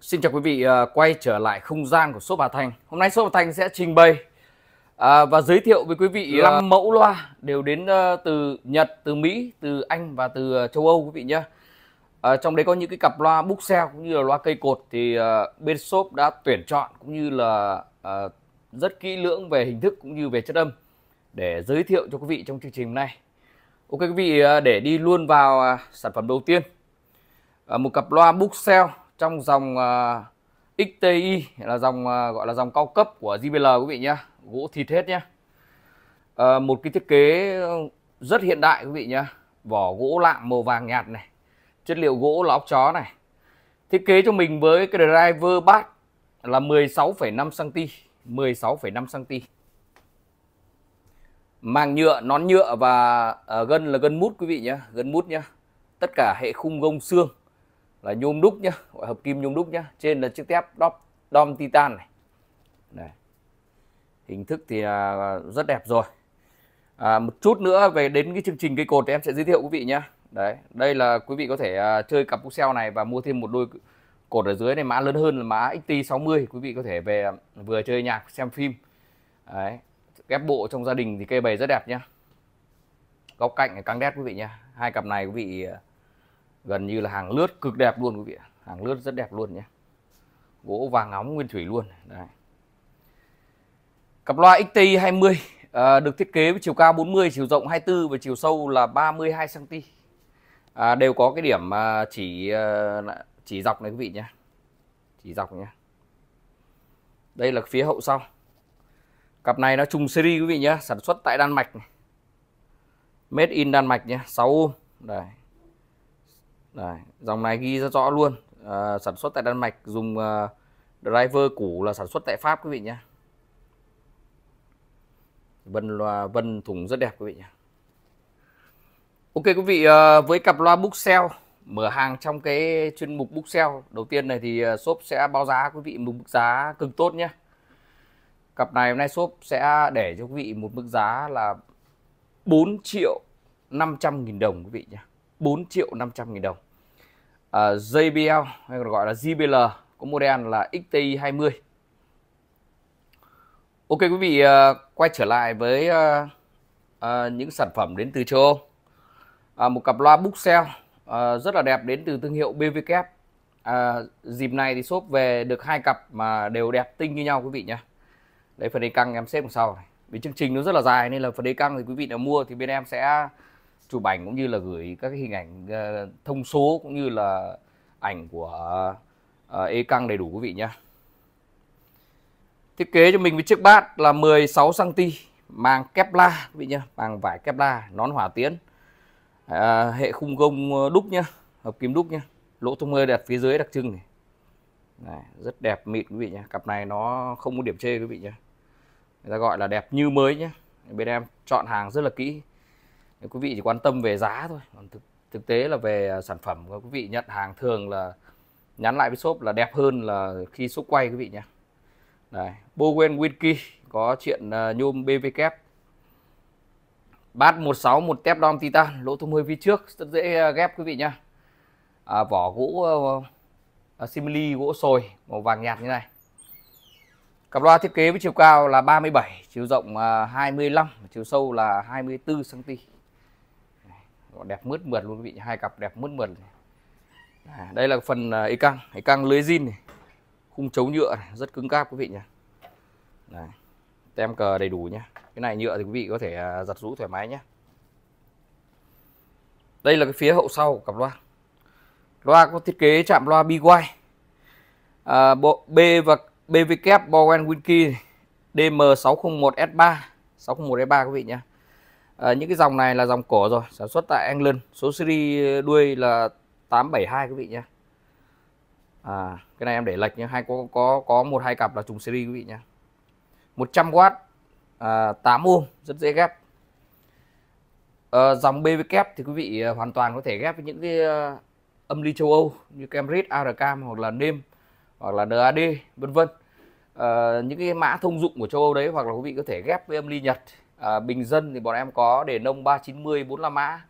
Xin chào quý vị à, quay trở lại không gian của số bà Thành. Hôm nay số bà Thành sẽ trình bày à, và giới thiệu với quý vị 5 à, mẫu loa đều đến ờ, từ Nhật, từ Mỹ, từ Anh và từ ờ, châu Âu quý vị nhé. À, ờ, trong đấy có những cái cặp loa buxel cũng như là loa cây cột thì uh, bên shop đã tuyển chọn cũng như là uh, rất kỹ lưỡng về hình thức cũng như về chất âm để giới thiệu cho quý vị trong chương trình hôm nay. Ok quý vị để đi luôn vào sản phẩm đầu tiên. một cặp loa buxel trong dòng uh, à, XTI là dòng uh, gọi là dòng cao cấp của JBL quý vị nhé gỗ thịt hết nhé uh, ờ, một cái thiết kế rất hiện đại quý vị nhé vỏ gỗ lạng màu vàng nhạt này chất liệu gỗ là óc chó này thiết kế cho mình với cái driver bát là 16,5 cm 16,5 cm màng nhựa nón nhựa và uh, gân là gân mút quý vị nhé gân mút nhé tất cả hệ khung gông xương là nhôm đúc nhá gọi hợp kim nhôm đúc nhá trên là chiếc thép đom, đom titan này Đây. hình thức thì à, rất đẹp rồi à, một chút nữa về đến cái chương trình cây cột thì em sẽ giới thiệu quý vị nhá đấy đây là quý vị có thể à, chơi cặp buxel này và mua thêm một đôi cột ở dưới này mã lớn hơn là mã XT60 quý vị có thể về à, vừa chơi nhạc xem phim đấy ghép bộ trong gia đình thì cây bày rất đẹp nhá góc cạnh căng đẹp quý vị nhá hai cặp này quý vị gần như là hàng lướt cực đẹp luôn quý vị hàng lướt rất đẹp luôn nhé gỗ vàng óng nguyên thủy luôn Đây. cặp loa XT 20 à, được thiết kế với chiều cao 40 chiều rộng 24 và chiều sâu là 32 cm à, đều có cái điểm à, chỉ à, chỉ dọc này quý vị nhé chỉ dọc nhé đây là phía hậu sau cặp này nó trùng series quý vị nhé sản xuất tại Đan Mạch này. made in Đan Mạch nhé 6 ôm, đây Đấy, dòng này ghi ra rõ luôn à, sản xuất tại Đan Mạch dùng à, driver cũ là sản xuất tại Pháp quý vị nhé vân loa vân thùng rất đẹp quý vị nhé Ok quý vị à, với cặp loa Booksell mở hàng trong cái chuyên mục Booksell đầu tiên này thì shop sẽ báo giá quý vị một mức giá cực tốt nhé cặp này hôm nay shop sẽ để cho quý vị một mức giá là 4 triệu 500 nghìn đồng quý vị nhé 4 triệu 500 nghìn đồng à, JBL hay còn gọi là JBL có model là XTI 20 Ok quý vị uh, quay trở lại với uh, uh, những sản phẩm đến từ châu Âu à, một cặp loa Bookshelf à, rất là đẹp đến từ thương hiệu BVK à, dịp này thì shop về được hai cặp mà đều đẹp tinh như nhau quý vị nhé đấy phần đề căng em xếp đằng sau này vì chương trình nó rất là dài nên là phần đề căng thì quý vị nào mua thì bên em sẽ chụp ảnh cũng như là gửi các cái hình ảnh uh, thông số cũng như là ảnh của uh, e căng đầy đủ quý vị nhé thiết kế cho mình với chiếc bát là 16 cm màng Kevlar quý vị nhé màng vải Kevlar nón hỏa tiễn à, hệ khung gông đúc nhá hợp kim đúc nhá lỗ thông hơi đặt phía dưới đặc trưng này Đấy, rất đẹp mịn quý vị nhé cặp này nó không có điểm chê quý vị nhé người ta gọi là đẹp như mới nhé bên em chọn hàng rất là kỹ nếu quý vị chỉ quan tâm về giá thôi còn thực thực tế là về à, sản phẩm quý vị nhận hàng thường là nhắn lại với shop là đẹp hơn là khi shop quay quý vị nhé Đấy, Bowen Winky có chuyện uh, nhôm BVK bát 16 một tép đom titan lỗ thông hơi phía trước rất dễ à, ghép quý vị nhé. à, vỏ gỗ uh, simili gỗ sồi màu vàng nhạt như này cặp loa thiết kế với chiều cao là 37 chiều rộng uh, 25 chiều sâu là 24 cm đẹp mướt mượt luôn quý vị hai cặp đẹp mướt mượt À, đây là phần y à, căng y căng lưới zin này khung chấu nhựa này, rất cứng cáp quý vị nhé tem cờ đầy đủ nhé cái này nhựa thì quý vị có thể à, giặt rũ thoải mái nhé đây là cái phía hậu sau của cặp loa loa có thiết kế chạm loa BY à, bộ B và BVK Bowen Winky DM601S3 601S3 quý vị nhé à, những cái dòng này là dòng cổ rồi sản xuất tại England số series đuôi là 872 quý vị nhé à, cái này em để lệch nhé hay có có có một hai cặp là trùng series quý vị nhé 100W à, 8 ohm rất dễ ghép à, dòng BV kép thì quý vị à, hoàn toàn có thể ghép với những cái à, âm ly châu Âu như Cambridge, ARCAM hoặc là NEM hoặc là DAD vân vân à, những cái mã thông dụng của châu Âu đấy hoặc là quý vị có thể ghép với âm ly Nhật à, bình dân thì bọn em có để nông 390 45 mã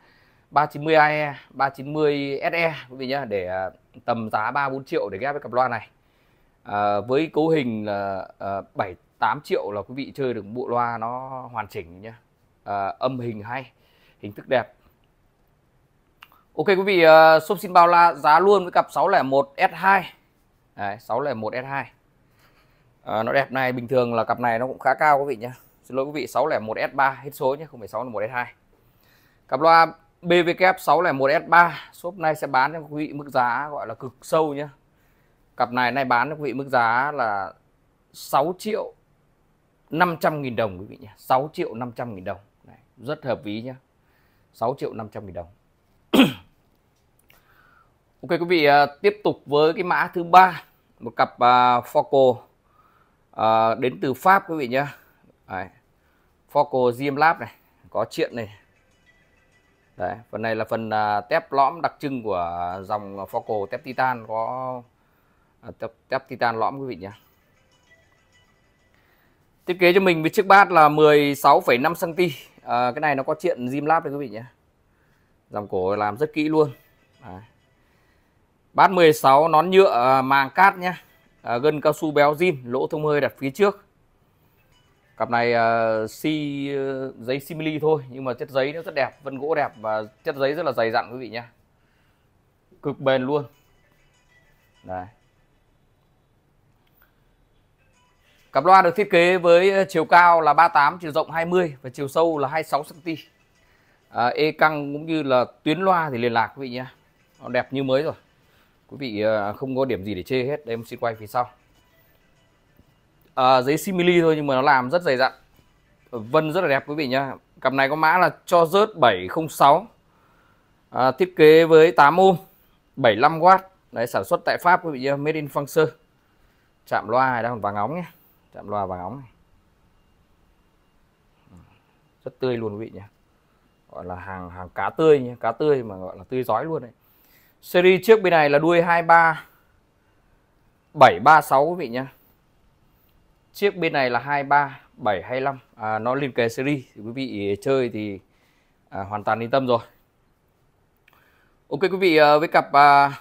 390 AE 390 SE quý vị nhá để à, tầm giá 34 triệu để ghép với cặp loa này à, với cấu hình là à, 7 8 triệu là quý vị chơi được bộ loa nó hoàn chỉnh nhá à, âm hình hay hình thức đẹp Ok quý vị, uh, shop xin bao la giá luôn với cặp 601 S2 Đấy, 601 S2 à, Nó đẹp này, bình thường là cặp này nó cũng khá cao quý vị nhé Xin lỗi quý vị 601S3 hết số nhé, không phải 601S2. Cặp loa BVK 601S3 shop này sẽ bán cho quý vị mức giá gọi là cực sâu nhé. Cặp này nay bán cho quý vị mức giá là 6 triệu 500 nghìn đồng quý vị nhé. 6 triệu 500 nghìn đồng. Đấy, rất hợp lý nhé. 6 triệu 500 nghìn đồng. ok quý vị à, tiếp tục với cái mã thứ ba một cặp uh, à, Focal uh, à, đến từ Pháp quý vị nhé Đấy. Focal GM Lab này có chuyện này Đấy. phần này là phần uh, tép lõm đặc trưng của dòng Focal tép Titan có uh, tép, tép Titan lõm quý vị nhé thiết kế cho mình với chiếc bát là 16,5 cm à, cái này nó có chuyện Zim Lab đấy quý vị nhé dòng cổ làm rất kỹ luôn à. bát 16 nón nhựa à, màng cát nhé à, gân cao su béo zin lỗ thông hơi đặt phía trước cặp này uh, si uh, giấy simili thôi nhưng mà chất giấy nó rất đẹp vân gỗ đẹp và chất giấy rất là dày dặn quý vị nhé cực bền luôn Đấy. Cặp loa được thiết kế với ờ, chiều cao là 38, chiều rộng 20 và chiều sâu là 26 cm. À, ê căng cũng như là tuyến loa thì liên lạc quý vị nhé. đẹp như mới rồi. Quý vị không có điểm gì để chê hết. Đây em xin quay phía sau à, giấy simili thôi nhưng mà nó làm rất dày dặn ờ, vân rất là đẹp quý vị nhá cặp này có mã là cho rớt 706 à, thiết kế với 8 ohm 75W đấy sản xuất tại Pháp quý vị nhá made in France chạm loa này đang vàng ống nhé chạm loa vàng ống này. Ừ, rất tươi luôn quý vị nhé gọi là hàng hàng cá tươi nhé cá tươi mà gọi là tươi giói luôn đấy series trước bên này là đuôi 23 736 quý vị nhé chiếc bên này là 23 725 à, nó liên kề series thì quý vị chơi thì à, hoàn toàn yên tâm rồi Ok quý vị à, với cặp à,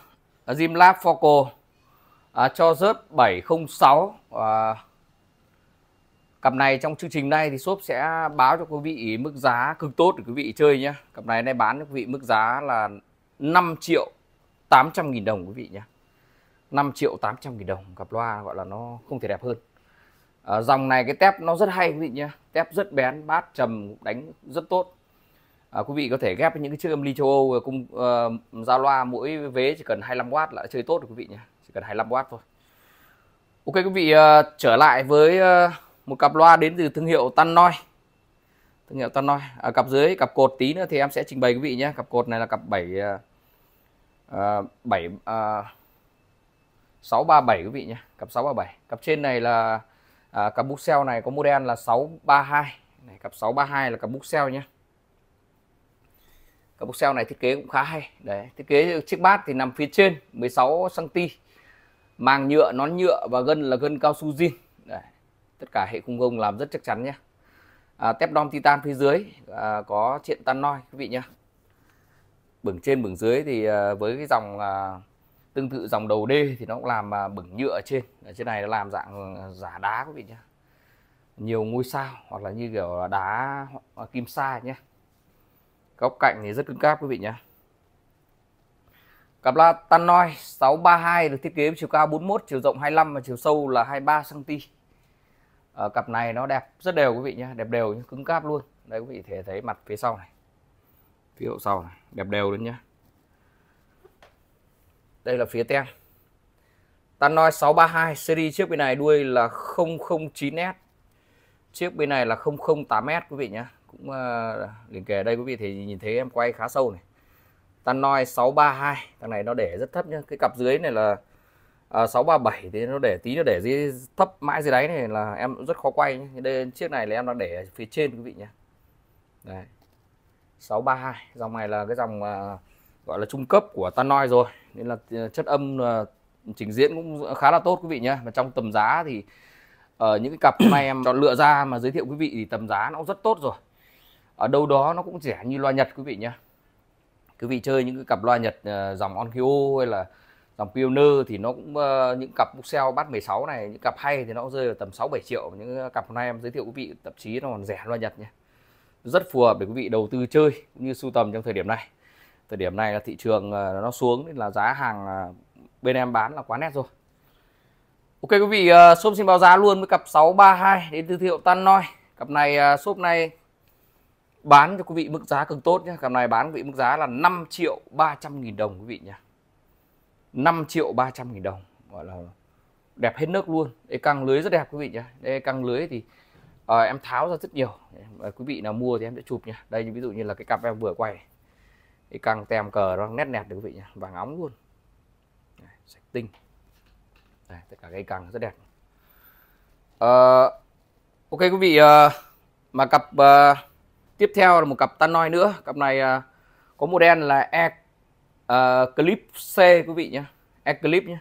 Zim Lab Foco à, cho rớt 706 à, cặp này trong chương trình này thì shop sẽ báo cho quý vị mức giá cực tốt để quý vị chơi nhé cặp này nay bán cho quý vị mức giá là 5 triệu 800 nghìn đồng quý vị nhé 5 triệu 800 nghìn đồng cặp loa gọi là nó không thể đẹp hơn à, dòng này cái tép nó rất hay quý vị nhé tép rất bén bát trầm đánh rất tốt à, quý vị có thể ghép với những cái chiếc âm ly châu Âu ờ, cung uh, giao loa mỗi vế chỉ cần 25W là chơi tốt được quý vị nhé chỉ cần 25W thôi Ok quý vị uh, trở lại với uh, một cặp loa đến từ thương hiệu Tannoy thương hiệu Tannoy à, cặp dưới cặp cột tí nữa thì em sẽ trình bày quý vị nhé cặp cột này là cặp 7 uh, 7 uh, 637 quý vị nhé cặp 637 cặp trên này là à, cặp buxel này có model là 632 này, cặp 632 là cặp bút buxel nhé cặp bút buxel này thiết kế cũng khá hay đấy thiết kế chiếc bát thì nằm phía trên 16 cm màng nhựa nón nhựa và gân là gân cao su zin đấy. tất cả hệ khung gông làm rất chắc chắn nhé à, tép đom titan phía dưới à, có triện tan noi quý vị nhé bừng trên bừng dưới thì à, với cái dòng à, tương tự dòng đầu D thì nó cũng làm à, bửng nhựa ở trên ở trên này nó làm dạng ờ, giả đá quý vị nhé nhiều ngôi sao hoặc là như kiểu đá kim sa nhé góc cạnh thì rất cứng cáp quý vị nhé cặp la tanoi 632 được thiết kế chiều cao 41 chiều rộng 25 và chiều sâu là 23 cm ở cặp này nó đẹp rất đều quý vị nhé đẹp đều nhé. cứng cáp luôn đây quý vị thể thấy mặt phía sau này phía hậu sau này đẹp đều luôn nhé đây là phía tem Tannoy 632 series chiếc bên này đuôi là 009S chiếc bên này là 008S quý vị nhé cũng uh, liền kề đây quý vị thì nhìn thấy em quay khá sâu này Tannoy 632 thằng này nó để rất thấp nhá cái cặp dưới này là à, ờ, 637 thì nó để tí nó để dưới thấp mãi dưới đáy này là em cũng rất khó quay nhé. đây chiếc này là em đang để phía trên quý vị nhé Đấy. 632 dòng này là cái dòng uh, gọi là trung cấp của tanoi rồi nên là ờ, chất âm ờ, trình diễn cũng khá là tốt quý vị nhé và trong tầm giá thì ở ờ, những cái cặp hôm nay em chọn lựa ra mà giới thiệu quý vị thì tầm giá nó cũng rất tốt rồi ở đâu đó nó cũng rẻ như loa nhật quý vị nhé quý vị chơi những cái cặp loa nhật dòng onkyo hay là dòng pioneer thì nó cũng những cặp buxel bát 16 này những cặp hay thì nó cũng rơi vào tầm 6 7 triệu những cặp hôm nay em giới thiệu quý vị thậm chí nó còn rẻ loa nhật nhé rất phù hợp để quý vị đầu tư chơi cũng như sưu tầm trong thời điểm này thời điểm này là thị trường ờ, nó xuống nên là giá hàng ờ, bên em bán là quá nét rồi Ok quý vị, ờ, shop xin báo giá luôn với cặp 632 đến từ hiệu Tan Noi. Cặp này shop này bán cho quý vị mức giá cực tốt nhé. Cặp này bán quý vị mức giá là 5 triệu 300 nghìn đồng quý vị nhé. 5 triệu 300 nghìn đồng gọi là đẹp hết nước luôn. Đây căng lưới rất đẹp quý vị nhé. Đây căng lưới thì à, em tháo ra rất nhiều. quý vị nào mua thì em sẽ chụp nhé. Đây ví dụ như là cái cặp em vừa quay này cái căng tem cờ nó nét nẹt được quý vị nhá vàng óng luôn Đấy, sạch tinh Đấy, tất cả cây căng rất đẹp uh, ok quý vị uh, mà cặp uh, tiếp theo là một cặp tan nữa cặp này uh, có màu đen là e uh, clip c quý vị nhé eclipse nhé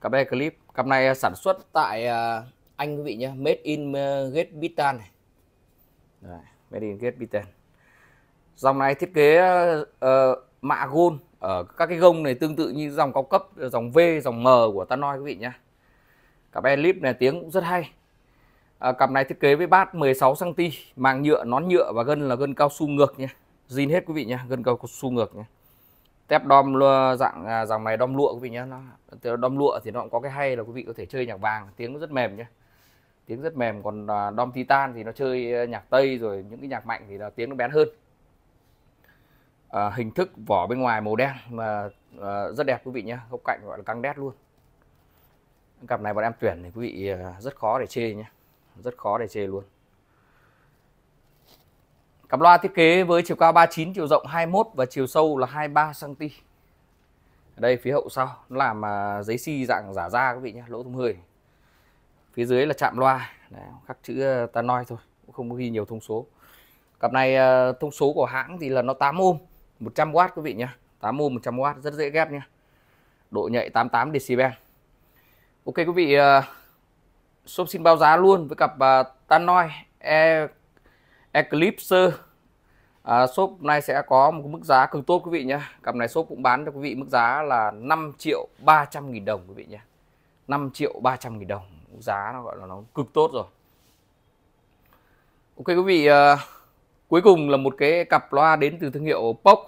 cặp eclipse cặp này sản xuất tại uh, anh quý vị nhé made in uh, Great Britain này Đấy, made in Great Britain dòng này thiết kế uh, mạ gold ở các cái gông này tương tự như dòng cao cấp dòng V dòng M của Tanoi quý vị nhá cặp Elip này tiếng cũng rất hay à, cặp này thiết kế với bát 16 cm màng nhựa nón nhựa và gân là gân cao su ngược nhé zin hết quý vị nhá gân cao su ngược nhé tép đom dạng à, dòng này đom lụa quý vị nhá nó đom lụa thì nó cũng có cái hay là quý vị có thể chơi nhạc vàng tiếng rất mềm nhé tiếng rất mềm còn à, đom titan thì nó chơi à, nhạc tây rồi những cái nhạc mạnh thì là tiếng nó bén hơn à, hình thức vỏ bên ngoài màu đen mà à, rất đẹp quý vị nhé góc cạnh gọi là căng đét luôn cặp này bọn em tuyển thì quý vị ờ, rất khó để chê nhé rất khó để chê luôn cặp loa thiết kế với chiều cao 39 chiều rộng 21 và chiều sâu là 23 cm ở đây phía hậu sau nó làm giấy xi dạng giả da quý vị nhé lỗ thông hơi phía dưới là chạm loa Đấy, khắc chữ tanoi thôi cũng không ghi nhiều thông số cặp này thông số của hãng thì là nó 8 ôm 100W quý vị nhé 8 ohm 100W rất dễ ghép nhé độ nhạy 88 decibel Ok quý vị uh, shop xin báo giá luôn với cặp uh, Tannoy e Eclipse uh, shop này sẽ có một mức giá cực tốt quý vị nhé cặp này shop cũng bán cho quý vị mức giá là 5 triệu 300 nghìn đồng quý vị nhé 5 triệu 300 nghìn đồng giá nó gọi là nó cực tốt rồi Ok quý vị uh, cuối cùng là một cái cặp loa đến từ thương hiệu Pop.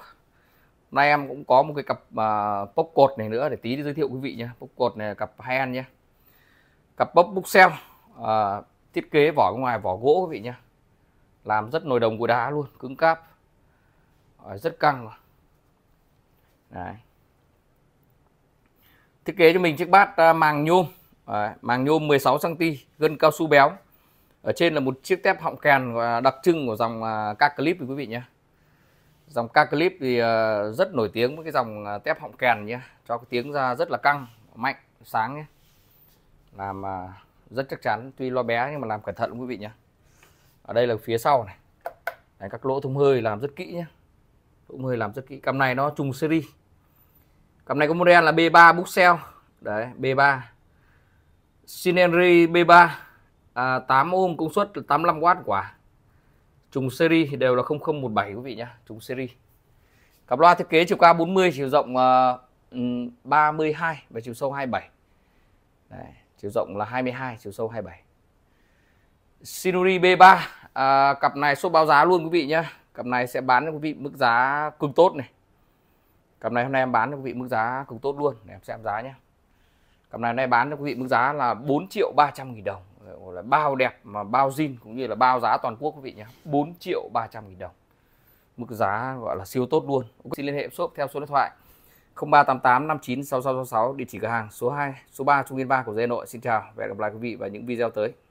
nay em cũng có một cái cặp uh, à, Pop cột này nữa để tí để giới thiệu quý vị nhé Pop cột này cặp hai ăn nhé cặp Pop Buxel uh, thiết kế vỏ ngoài vỏ gỗ quý vị nhé làm rất nồi đồng của đá luôn cứng cáp ờ, rất căng Đấy. thiết kế cho mình chiếc bát uh, màng nhôm uh, màng nhôm 16 cm gân cao su béo ở trên là một chiếc tép họng kèn và đặc trưng của dòng ca à, clip quý vị nhé dòng ca clip thì à, rất nổi tiếng với cái dòng à, tép họng kèn nhé cho cái tiếng ra rất là căng mạnh sáng nhé làm rất chắc chắn tuy lo bé nhưng mà làm cẩn thận quý vị nhé ở đây là phía sau này Đấy, các lỗ thông hơi làm rất kỹ nhé thông hơi làm rất kỹ cam này nó trùng series cam này có model là B3 Buxel đấy B3 Synergy B3 à, 8 ohm công suất 85W quả trùng series đều là 0017 quý vị nhé trùng series cặp loa thiết kế chiều cao 40 chiều rộng uh, à, ừ, 32 và chiều sâu 27 Đấy, chiều rộng là 22 chiều sâu 27 Sinuri B3 à, cặp này số báo giá luôn quý vị nhé cặp này sẽ bán cho quý vị mức giá cực tốt này cặp này hôm nay em bán cho quý vị mức giá cực tốt luôn để em xem giá nhé cặp này hôm nay bán cho quý vị mức giá là 4 triệu 300 nghìn đồng gọi là bao đẹp mà bao zin cũng như là bao giá toàn quốc quý vị nhé 4 triệu 300 nghìn đồng mức giá gọi là siêu tốt luôn xin liên hệ shop theo số điện thoại 0388 59 6666 địa chỉ cửa hàng số 2 số 3 Trung Yên 3 của Hà Nội xin chào và hẹn gặp lại quý vị vào những video tới